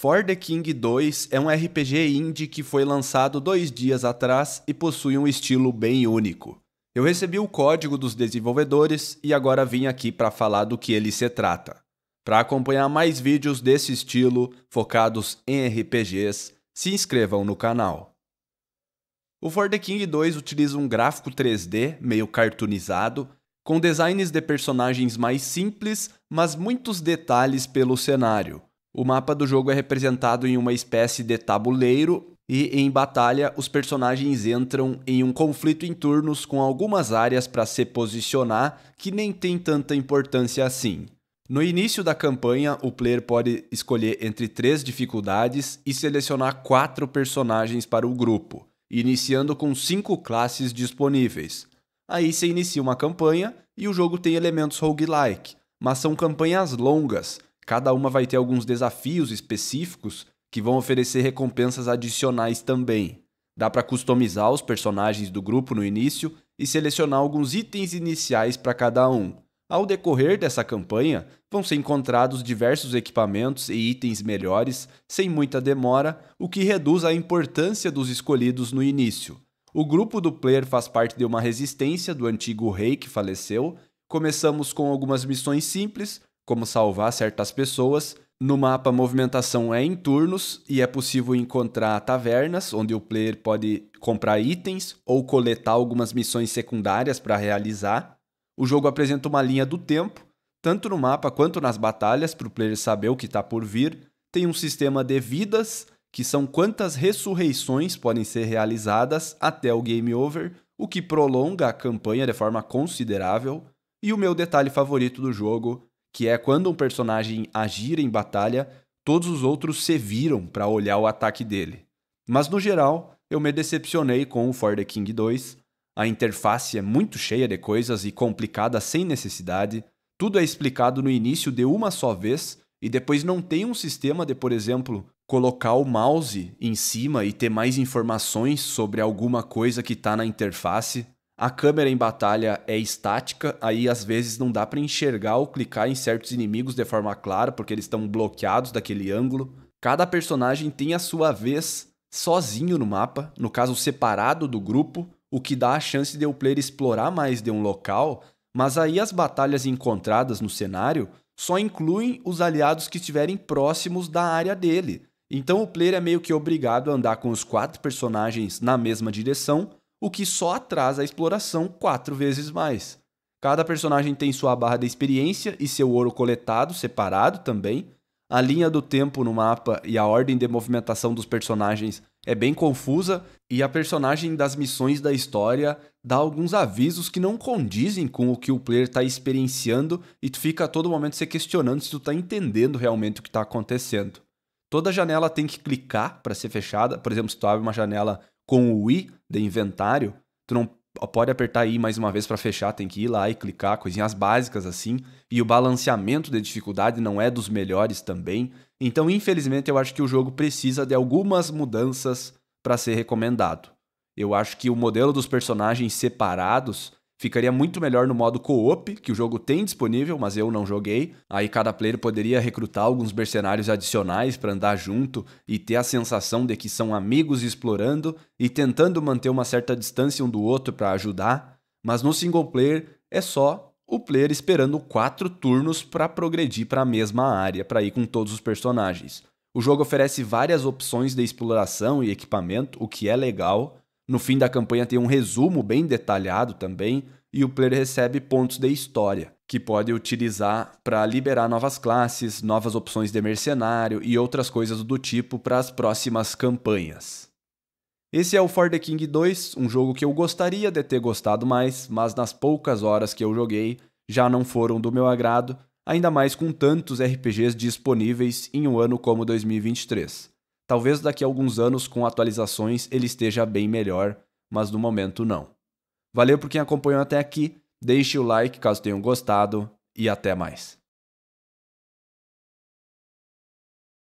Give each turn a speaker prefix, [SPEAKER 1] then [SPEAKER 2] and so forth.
[SPEAKER 1] For the King 2 é um RPG indie que foi lançado dois dias atrás e possui um estilo bem único. Eu recebi o código dos desenvolvedores e agora vim aqui para falar do que ele se trata. Para acompanhar mais vídeos desse estilo, focados em RPGs, se inscrevam no canal. O For the King 2 utiliza um gráfico 3D meio cartoonizado, com designs de personagens mais simples, mas muitos detalhes pelo cenário o mapa do jogo é representado em uma espécie de tabuleiro e em batalha os personagens entram em um conflito em turnos com algumas áreas para se posicionar que nem tem tanta importância assim. No início da campanha, o player pode escolher entre três dificuldades e selecionar quatro personagens para o grupo, iniciando com cinco classes disponíveis. Aí se inicia uma campanha e o jogo tem elementos roguelike, mas são campanhas longas, Cada uma vai ter alguns desafios específicos que vão oferecer recompensas adicionais também. Dá para customizar os personagens do grupo no início e selecionar alguns itens iniciais para cada um. Ao decorrer dessa campanha, vão ser encontrados diversos equipamentos e itens melhores, sem muita demora, o que reduz a importância dos escolhidos no início. O grupo do player faz parte de uma resistência do antigo rei que faleceu. Começamos com algumas missões simples, como salvar certas pessoas. No mapa, a movimentação é em turnos e é possível encontrar tavernas, onde o player pode comprar itens ou coletar algumas missões secundárias para realizar. O jogo apresenta uma linha do tempo, tanto no mapa quanto nas batalhas, para o player saber o que está por vir. Tem um sistema de vidas, que são quantas ressurreições podem ser realizadas até o game over, o que prolonga a campanha de forma considerável. E o meu detalhe favorito do jogo que é quando um personagem agir em batalha, todos os outros se viram para olhar o ataque dele. Mas no geral, eu me decepcionei com o For the King 2. A interface é muito cheia de coisas e complicada sem necessidade. Tudo é explicado no início de uma só vez e depois não tem um sistema de, por exemplo, colocar o mouse em cima e ter mais informações sobre alguma coisa que está na interface. A câmera em batalha é estática, aí às vezes não dá para enxergar ou clicar em certos inimigos de forma clara, porque eles estão bloqueados daquele ângulo. Cada personagem tem a sua vez sozinho no mapa, no caso separado do grupo, o que dá a chance de o player explorar mais de um local, mas aí as batalhas encontradas no cenário só incluem os aliados que estiverem próximos da área dele. Então o player é meio que obrigado a andar com os quatro personagens na mesma direção o que só atrasa a exploração quatro vezes mais. Cada personagem tem sua barra de experiência e seu ouro coletado, separado também. A linha do tempo no mapa e a ordem de movimentação dos personagens é bem confusa, e a personagem das missões da história dá alguns avisos que não condizem com o que o player está experienciando, e tu fica a todo momento se questionando se tu está entendendo realmente o que está acontecendo. Toda janela tem que clicar para ser fechada. Por exemplo, se tu abre uma janela com o i de inventário, tu não pode apertar i mais uma vez para fechar, tem que ir lá e clicar, coisinhas básicas assim. E o balanceamento de dificuldade não é dos melhores também. Então, infelizmente, eu acho que o jogo precisa de algumas mudanças para ser recomendado. Eu acho que o modelo dos personagens separados Ficaria muito melhor no modo co-op, que o jogo tem disponível, mas eu não joguei. Aí cada player poderia recrutar alguns mercenários adicionais para andar junto e ter a sensação de que são amigos explorando e tentando manter uma certa distância um do outro para ajudar. Mas no single player é só o player esperando quatro turnos para progredir para a mesma área, para ir com todos os personagens. O jogo oferece várias opções de exploração e equipamento, o que é legal, no fim da campanha tem um resumo bem detalhado também, e o player recebe pontos de história, que pode utilizar para liberar novas classes, novas opções de mercenário e outras coisas do tipo para as próximas campanhas. Esse é o For the King 2, um jogo que eu gostaria de ter gostado mais, mas nas poucas horas que eu joguei já não foram do meu agrado, ainda mais com tantos RPGs disponíveis em um ano como 2023. Talvez daqui a alguns anos, com atualizações, ele esteja bem melhor, mas no momento não. Valeu por quem acompanhou até aqui, deixe o like caso tenham gostado e até mais.